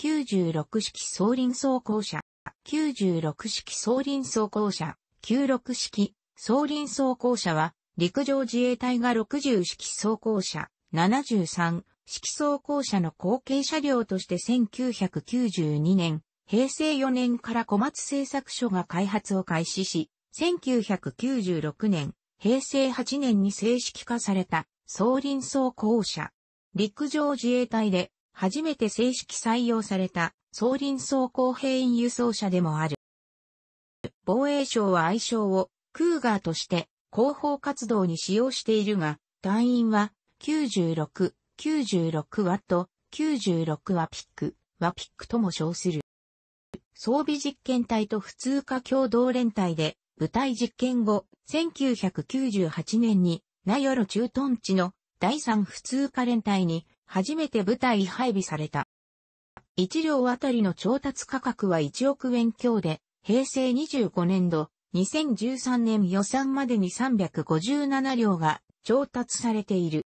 96式総輪走行車、96式総輪走行車、96式総輪走行車は、陸上自衛隊が60式走行車、73式走行車の後継車両として1992年、平成4年から小松製作所が開発を開始し、1996年、平成8年に正式化された、総輪走行車。陸上自衛隊で初めて正式採用された、総輪装甲兵員輸送車でもある。防衛省は愛称を、クーガーとして、広報活動に使用しているが、団員は、96、96ワット、96ワピック、ワピックとも称する。装備実験隊と普通科共同連隊で、部隊実験後、1998年に、ナ名寄駐屯地の第3普通科連隊に初めて部隊配備された。1両あたりの調達価格は1億円強で、平成25年度、2013年予算までに357両が調達されている。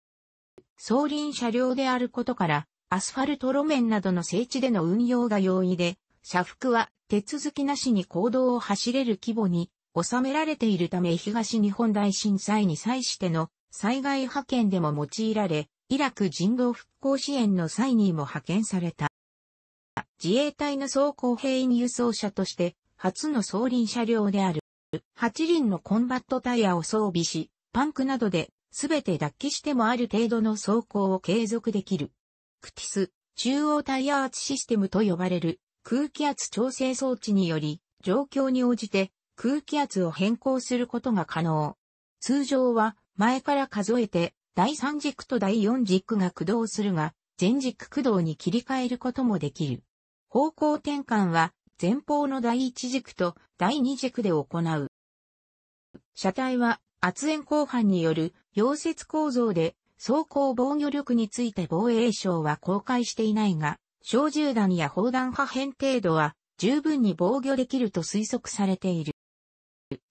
総輪車両であることから、アスファルト路面などの整地での運用が容易で、車幅は手続きなしに行動を走れる規模に収められているため東日本大震災に際しての災害派遣でも用いられ、イラク人道復興支援の際にも派遣された。自衛隊の装甲兵員輸送車として初の装輪車両である。8輪のコンバットタイヤを装備し、パンクなどで全て脱起してもある程度の走行を継続できる。クティス、中央タイヤ圧システムと呼ばれる空気圧調整装置により、状況に応じて空気圧を変更することが可能。通常は前から数えて第3軸と第4軸が駆動するが、前軸駆動に切り替えることもできる。方向転換は、前方の第1軸と第2軸で行う。車体は圧縁後半による溶接構造で走行防御力について防衛省は公開していないが、小銃弾や砲弾破片程度は十分に防御できると推測されている。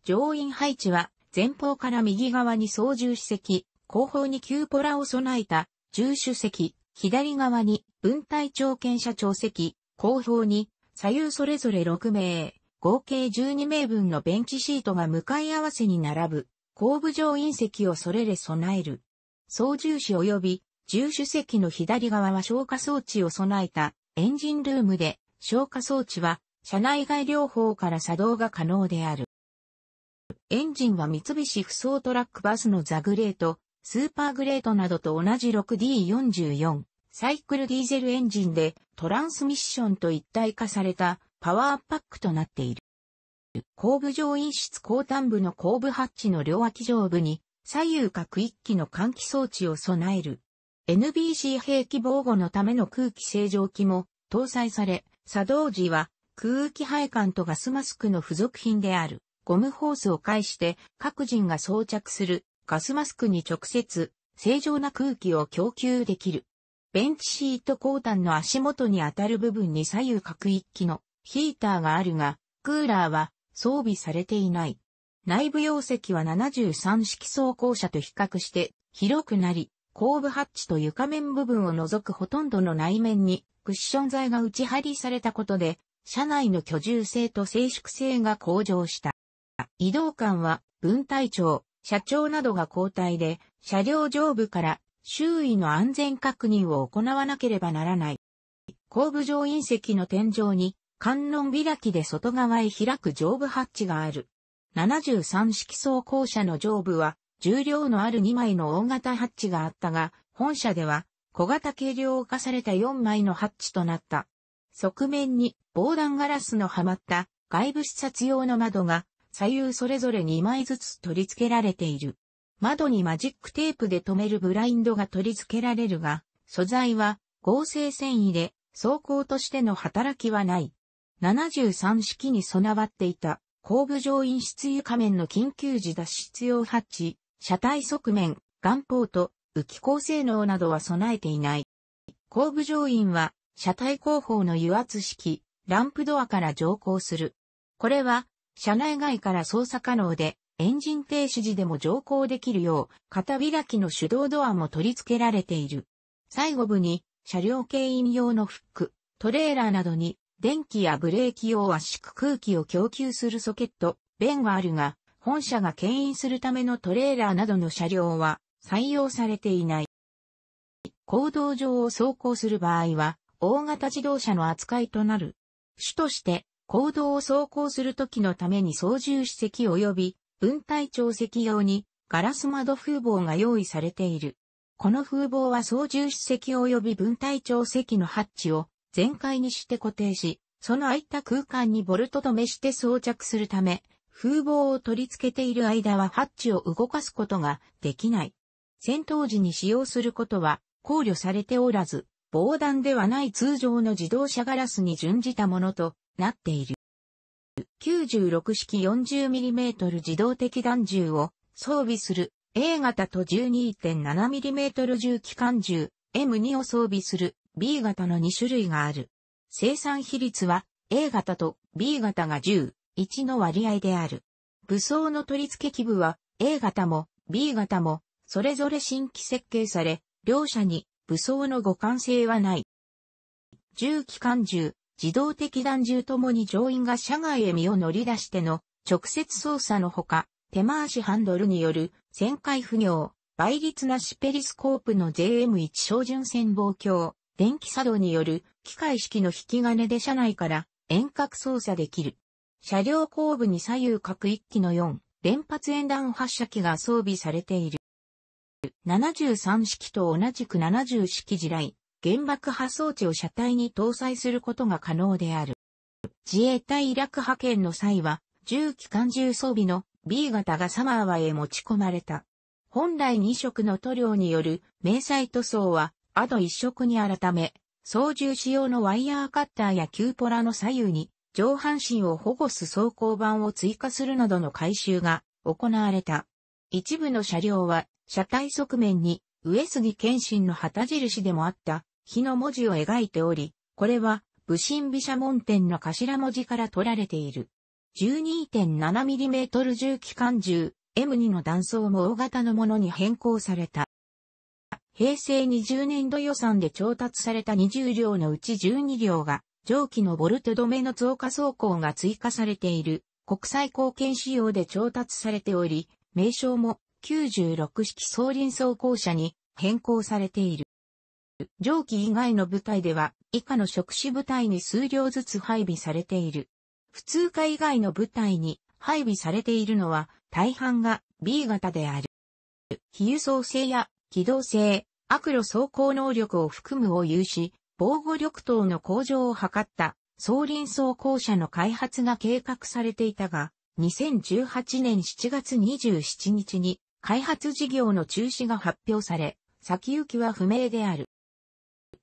乗員配置は前方から右側に操縦士席、後方に旧ポラを備えた、重主席、左側に分隊長兼社長席、後方に左右それぞれ6名、合計12名分のベンチシートが向かい合わせに並ぶ、後部乗員席をそれれ備える。操縦士及び重主席の左側は消火装置を備えたエンジンルームで、消火装置は車内外両方から作動が可能である。エンジンは三菱不走トラックバスのザグレート、スーパーグレートなどと同じ 6D44 サイクルディーゼルエンジンでトランスミッションと一体化されたパワーパックとなっている。後部上陰室後端部の後部ハッチの両脇上部に左右各一機の換気装置を備える。NBC 兵器防護のための空気清浄機も搭載され、作動時は空気配管とガスマスクの付属品であるゴムホースを介して各人が装着するガスマスクに直接、正常な空気を供給できる。ベンチシート後端の足元に当たる部分に左右各一機のヒーターがあるが、クーラーは装備されていない。内部容積は73式装甲車と比較して広くなり、後部ハッチと床面部分を除くほとんどの内面にクッション材が打ち張りされたことで、車内の居住性と静粛性が向上した。移動感は分隊長、社長などが交代で、車両上部から周囲の安全確認を行わなければならない。後部乗員席の天井に観音開きで外側へ開く上部ハッチがある。73式装甲車の上部は重量のある2枚の大型ハッチがあったが、本社では小型軽量化された4枚のハッチとなった。側面に防弾ガラスのはまった外部視察用の窓が左右それぞれ2枚ずつ取り付けられている。窓にマジックテープで留めるブラインドが取り付けられるが、素材は合成繊維で走行としての働きはない。73式に備わっていた後部上陰出油仮面の緊急時脱出用ハッチ、車体側面、眼ーと浮き構性能などは備えていない。後部上陰は車体後方の油圧式、ランプドアから乗降する。これは車内外から操作可能で、エンジン停止時でも乗降できるよう、片開きの手動ドアも取り付けられている。最後部に、車両牽引用のフック、トレーラーなどに、電気やブレーキ用圧縮空気を供給するソケット、弁はあるが、本社が牽引するためのトレーラーなどの車両は採用されていない。行動上を走行する場合は、大型自動車の扱いとなる。主として、行動を走行する時のために操縦士席及び分隊長席用にガラス窓風防が用意されている。この風防は操縦士席及び分隊長席のハッチを全開にして固定し、その空いた空間にボルト止めして装着するため、風防を取り付けている間はハッチを動かすことができない。戦闘時に使用することは考慮されておらず、防弾ではない通常の自動車ガラスに準じたものとなっている。96式 40mm 自動的弾銃を装備する A 型と 12.7mm 重機関銃 M2 を装備する B 型の2種類がある。生産比率は A 型と B 型が10、1の割合である。武装の取り付け器部は A 型も B 型もそれぞれ新規設計され、両者に武装の互換性はない。重機関銃自動的弾銃ともに乗員が車外へ身を乗り出しての直接操作のほか、手回しハンドルによる旋回不行、倍率なしペリスコープの JM1 照準線望鏡、電気作動による機械式の引き金で車内から遠隔操作できる。車両後部に左右各1機の4連発円弾発射機が装備されている。73式と同じく70式地雷、原爆破装置を車体に搭載することが可能である。自衛隊イラク派遣の際は、重機関銃装備の B 型がサマーワへ持ち込まれた。本来2色の塗料による迷彩塗装は、あと1色に改め、操縦仕様のワイヤーカッターやキューポラの左右に、上半身を保護す装甲板を追加するなどの改修が行われた。一部の車両は、車体側面に、上杉謙信の旗印でもあった、火の文字を描いており、これは武神美写門天の頭文字から取られている。12.7mm 重機関銃 M2 の弾倉も大型のものに変更された。平成20年度予算で調達された20両のうち12両が、蒸気のボルト止めの増加走行が追加されている、国際貢献仕様で調達されており、名称も96式装輪走行車に変更されている。上記以外の部隊では、以下の職種部隊に数量ずつ配備されている。普通科以外の部隊に配備されているのは、大半が B 型である。比輸送性や機動性、悪路走行能力を含むを有し、防護力等の向上を図った総輪装甲車の開発が計画されていたが、2018年7月27日に開発事業の中止が発表され、先行きは不明である。